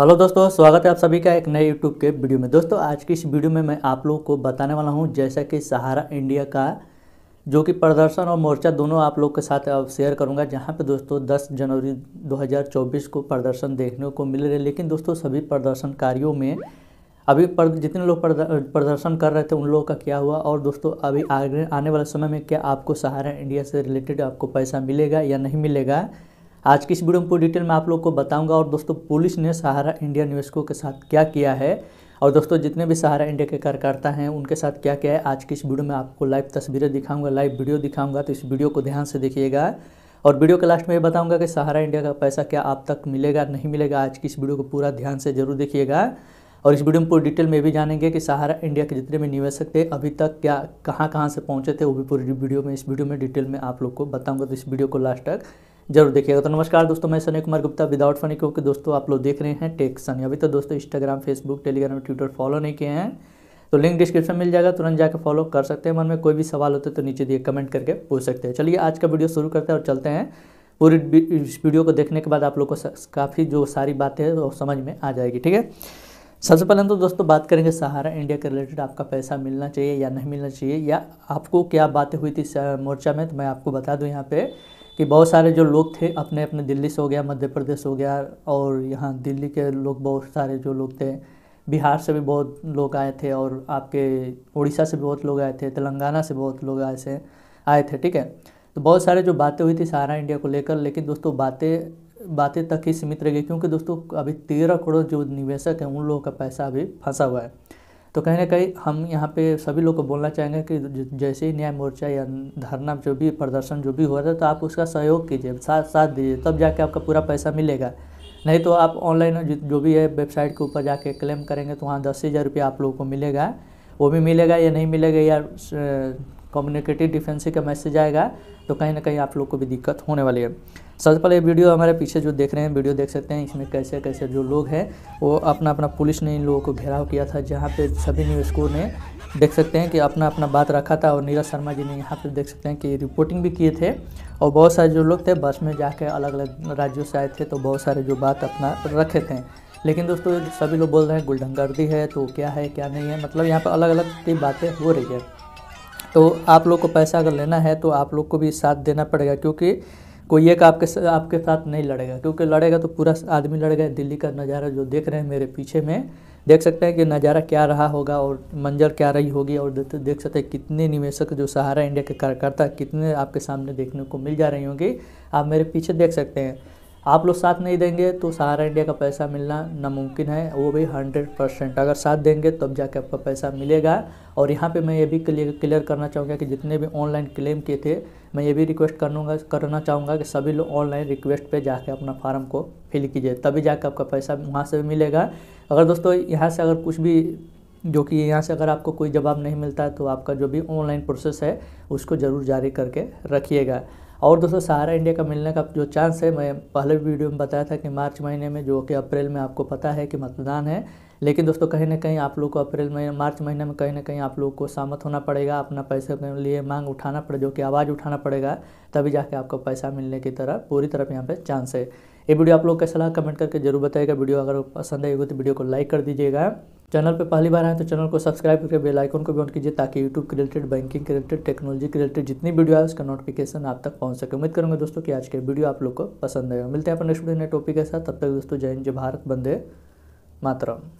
hello दोस्तों स्वागत है आप सभी का एक नए यूट्यूब के वीडियो में दोस्तों आज की इस वीडियो में मैं आप लोगों को बताने वाला हूं जैसा कि सहारा इंडिया का जो कि प्रदर्शन और मोर्चा दोनों आप लोग के साथ अब शेयर करूंगा जहां पे दोस्तों 10 जनवरी 2024 को प्रदर्शन देखने को मिल रहे लेकिन दोस्तों सभी प्रदर्शनकारियों में अभी जितने लोग प्रदर्शन कर रहे थे उन लोगों का क्या हुआ और दोस्तों अभी आगे आने वाले समय में क्या आपको सहारा इंडिया से रिलेटेड आपको पैसा मिलेगा या नहीं मिलेगा आज की इस वीडियो में पूरी डिटेल में आप लोग को बताऊंगा और दोस्तों पुलिस ने सहारा इंडिया निवेशकों के साथ क्या किया है और दोस्तों जितने भी सहारा इंडिया के कार्यकर्ता हैं उनके साथ क्या क्या है आज की इस वीडियो में आपको लाइव तस्वीरें दिखाऊंगा लाइव वीडियो दिखाऊंगा तो इस वीडियो को ध्यान से देखिएगा और वीडियो के लास्ट में ये बताऊंगा कि सहारा इंडिया का पैसा क्या आप तक मिलेगा नहीं मिलेगा आज की इस वीडियो को पूरा ध्यान से जरूर देखिएगा और इस वीडियो में पूरी डिटेल में भी जानेंगे कि सहारा इंडिया के जितने भी निवेशक थे अभी तक क्या कहाँ कहाँ से पहुँचे थे वो भी पूरी वीडियो में इस वीडियो में डिटेल में आप लोग को बताऊँगा तो इस वीडियो को लास्ट तक जरूर देखिएगा तो नमस्कार दोस्तों मैं सनी कुमार गुप्ता विदाउट फनी क्योंकि दोस्तों आप लोग देख रहे हैं टेक सनी अभी तो दोस्तों Instagram Facebook Telegram Twitter follow नहीं किए हैं तो लिंक डिस्क्रिप्शन मिल जाएगा तुरंत जाकर फॉलो कर सकते हैं मन में कोई भी सवाल होते तो नीचे दिए कमेंट करके पूछ सकते हैं चलिए आज का वीडियो शुरू करते हैं और चलते हैं पूरी इस वीडियो को देखने के बाद आप लोग को काफ़ी जो सारी बातें हैं वो समझ में आ जाएगी ठीक है सबसे पहले तो दोस्तों बात करेंगे सहारा इंडिया के रिलेटेड आपका पैसा मिलना चाहिए या नहीं मिलना चाहिए या आपको क्या बातें हुई थी मोर्चा में तो मैं आपको बता दूं यहाँ पे कि बहुत सारे जो लोग थे अपने अपने दिल्ली से हो गया मध्य प्रदेश हो गया और यहाँ दिल्ली के लोग बहुत सारे जो लोग थे बिहार से भी बहुत लोग आए थे और आपके उड़ीसा से भी बहुत लोग आए थे तेलंगाना से बहुत लोग आए से आए थे ठीक है तो बहुत सारे जो बातें हुई थी सारा इंडिया को लेकर लेकिन दोस्तों बातें बातें तक ही सीमित रह गई क्योंकि दोस्तों अभी तेरह करोड़ जो निवेशक हैं उन लोगों का पैसा अभी फंसा हुआ है तो कहीं ना कहीं हम यहाँ पे सभी लोग को बोलना चाहेंगे कि जैसे ही न्याय मोर्चा या धरना जो भी प्रदर्शन जो भी हो रहा है तो आप उसका सहयोग कीजिए साथ साथ दीजिए तब जाके आपका पूरा पैसा मिलेगा नहीं तो आप ऑनलाइन जो भी है वेबसाइट के ऊपर जाके क्लेम करेंगे तो वहाँ दस हज़ार रुपये आप लोगों को मिलेगा वो भी मिलेगा या नहीं मिलेगा या कम्युनिकेटिव डिफेंसिव का मैसेज आएगा तो कहीं ना कहीं आप लोग को भी दिक्कत होने वाली है सबसे पहले वीडियो हमारे पीछे जो देख रहे हैं वीडियो देख सकते हैं इसमें कैसे कैसे जो लोग हैं वो अपना अपना पुलिस ने इन लोगों को घेराव किया था जहाँ पे सभी न्यूज़ को ने देख सकते हैं कि अपना अपना बात रखा था और नीरज शर्मा जी ने यहाँ पर देख सकते हैं कि रिपोर्टिंग भी किए थे और बहुत सारे जो लोग थे बस में जाकर अलग अलग राज्यों से आए थे तो बहुत सारे जो बात अपना रखे थे लेकिन दोस्तों सभी लोग बोल रहे हैं गुलडंगर्दी है तो क्या है क्या नहीं है मतलब यहाँ पर अलग अलग की बातें हो रही है तो आप लोग को पैसा अगर लेना है तो आप लोग को भी साथ देना पड़ेगा क्योंकि कोई एक आपके साथ आपके साथ नहीं लड़ेगा क्योंकि लड़ेगा तो पूरा आदमी लड़ेगा दिल्ली का नज़ारा जो देख रहे हैं मेरे पीछे में देख सकते हैं कि नज़ारा क्या रहा होगा और मंजर क्या रही होगी और देख सकते हैं कितने निवेशक जो सहारा इंडिया के कार्यकर्ता कितने आपके सामने देखने को मिल जा रही होंगी आप मेरे पीछे देख सकते हैं आप लोग साथ नहीं देंगे तो सहारा इंडिया का पैसा मिलना नामुमकिन है वो भी हंड्रेड परसेंट अगर साथ देंगे तब जाके आपका पैसा मिलेगा और यहाँ पे मैं ये भी क्लियर करना चाहूँगा कि जितने भी ऑनलाइन क्लेम किए थे मैं ये भी रिक्वेस्ट करूँगा करना चाहूँगा कि सभी लोग ऑनलाइन रिक्वेस्ट पे जाके अपना फार्म को फिल कीजिए तभी जाके आपका पैसा वहाँ से भी मिलेगा अगर दोस्तों यहाँ से अगर कुछ भी जो कि यहाँ से अगर आपको कोई जवाब नहीं मिलता है तो आपका जो भी ऑनलाइन प्रोसेस है उसको ज़रूर जारी करके रखिएगा और दोस्तों सहारा इंडिया का मिलने का जो चांस है मैं पहले वीडियो में बताया था कि मार्च महीने में जो कि अप्रैल में आपको पता है कि मतदान है लेकिन दोस्तों कहीं ना कहीं आप लोग को अप्रैल महीने मार्च महीने में कहीं ना कहीं आप लोग को सहमत होना पड़ेगा अपना पैसे के लिए मांग उठाना पड़े जो कि आवाज़ उठाना पड़ेगा तभी जाके आपको पैसा मिलने की तरह पूरी तरफ यहाँ पे चांस है ये वीडियो आप लोग कैसा लगा कमेंट करके जरूर बताइएगा वीडियो अगर पसंद आएगी तो वीडियो को लाइक कर दीजिएगा चैनल पर पहली बार आए तो चैनल को सब्सक्राइब करके बेल आइकन को भी ऑन कीजिए ताकि यूट्यूब रिलेटेड बैंकिंग के रिलेटेड टेक्नोलॉजी के रिलेटेड जितनी वीडियो है उसका नोटिफिकेशन आप तक पहुंच सके उम्मीद करूंगा दोस्तों कि आज के वीडियो आप लोग को पसंद आएगा मिलते हैं अपने नेक्स्ट वीडियो नए टॉपिक के साथ तब तक दोस्तों जय हिंद जय भारत बंदे मातरम